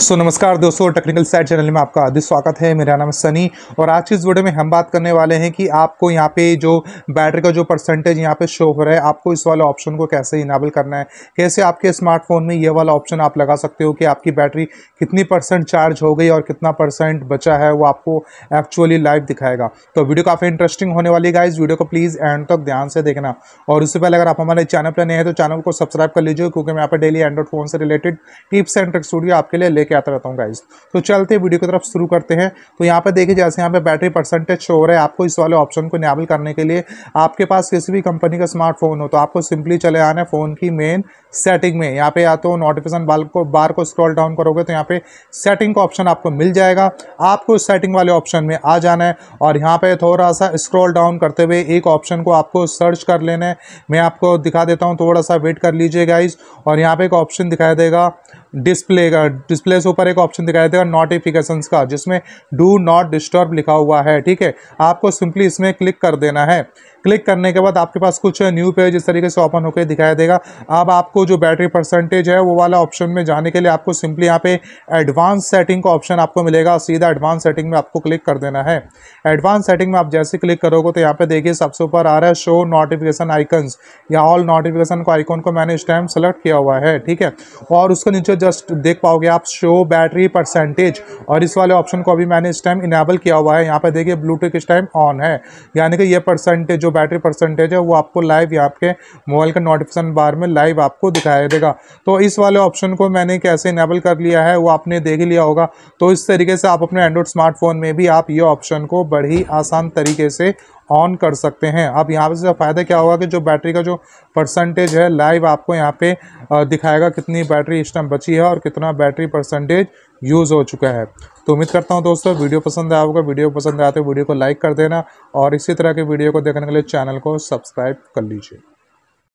सो so, नमस्कार दोस्तों technical side channel में आपका हार्दिक स्वागत है मेरा नाम सनी और आज इस वीडियो में हम बात करने वाले हैं कि आपको यहाँ पे जो बैटरी का जो परसेंटेज यहाँ पे शो हो रहा है आपको इस वाले ऑप्शन को कैसे इनाबल करना है कैसे आपके स्मार्टफोन में ये वाला ऑप्शन आप लगा सकते हो कि आपकी बैटरी कितनी परसेंट चार्ज हो गई और कितना परसेंट बचा है वो आपको एक्चुअली लाइव दिखाएगा तो वीडियो काफ़ी इंटरेस्टिंग होने वाली है इस वीडियो को प्लीज़ एंड तक ध्यान से देखना और उससे पहले अगर आप हमारे चैनल पर नए हैं तो चैनल को सब्सक्राइब कर लीजिए क्योंकि मैं यहाँ पर डेली एंड्रॉइड फोन से related tips and tricks video आपके लिए लेके आता रहता हूँ गाइज तो चलते वीडियो की तरफ शुरू करते हैं तो यहाँ पर देखिए जैसे यहाँ पर बैटरी परसेंटेज शो हो रहा है आपको इस वाले ऑप्शन को नियाबल करने के लिए आपके पास किसी भी कंपनी का स्मार्टफोन हो तो आपको सिंपली चले आना है फ़ोन की मेन सेटिंग में यहाँ पे या तो नोटिफिकेशन बाल को बार को स्क्रॉल डाउन करोगे तो यहाँ पे सेटिंग का ऑप्शन आपको मिल जाएगा आपको इस सेटिंग वाले ऑप्शन में आ जाना है और यहाँ पे थोड़ा सा स्क्रॉल डाउन करते हुए एक ऑप्शन को आपको सर्च कर लेना है मैं आपको दिखा देता हूँ थोड़ा सा वेट कर लीजिए गाइज और यहाँ पे एक ऑप्शन दिखाई देगा डिस्प्ले का डिस्प्ले से ऊपर एक ऑप्शन दिखाई देगा नोटिफिकेशन का जिसमें डू नॉट डिस्टर्ब लिखा हुआ है ठीक है आपको सिंपली इसमें क्लिक कर देना है क्लिक करने के बाद आपके पास कुछ न्यू पेज इस तरीके से ओपन होकर दिखाई देगा अब आपको जो बैटरी परसेंटेज है वो वाला ऑप्शन में जाने के लिए आपको सिंपली यहाँ पे एडवांस सेटिंग का ऑप्शन आपको मिलेगा सीधा एडवांस सेटिंग में आपको क्लिक कर देना है एडवांस सेटिंग में आप जैसे क्लिक करोगे तो यहाँ पे देखिए सबसे ऊपर आ रहा है शो नोटिफिकेशन आइकन्स या ऑल नोटिफिकेशन को आइकॉन को मैंने इस टाइम सेलेक्ट किया हुआ है ठीक है और उसके नीचे जस्ट देख पाओगे आप शो बैटरी परसेंटेज और इस वाले ऑप्शन को अभी मैंने इस टाइम इनेबल किया हुआ है यहाँ पर देखिए ब्लूटूथ इस टाइम ऑन है यानी कि ये परसेंटेज जो बैटरी परसेंटेज है वो आपको लाइव यहाँ के मोबाइल का नोटिफिकेशन बार में लाइव आपको दिखाया देगा तो इस वाले ऑप्शन को मैंने कैसे इनेबल कर लिया है वो आपने देख लिया होगा तो इस तरीके से आप अपने एंड्रॉइड स्मार्टफोन में भी आप ये ऑप्शन को बड़ी आसान तरीके से ऑन कर सकते हैं अब यहाँ से फ़ायदा क्या होगा कि जो बैटरी का जो परसेंटेज है लाइव आपको यहाँ पे दिखाएगा कितनी बैटरी इस टाइम बची है और कितना बैटरी परसेंटेज यूज़ हो चुका है तो उम्मीद करता हूँ दोस्तों वीडियो पसंद आया होगा वीडियो पसंद आया तो वीडियो को लाइक कर देना और इसी तरह के वीडियो को देखने के लिए चैनल को सब्सक्राइब कर लीजिए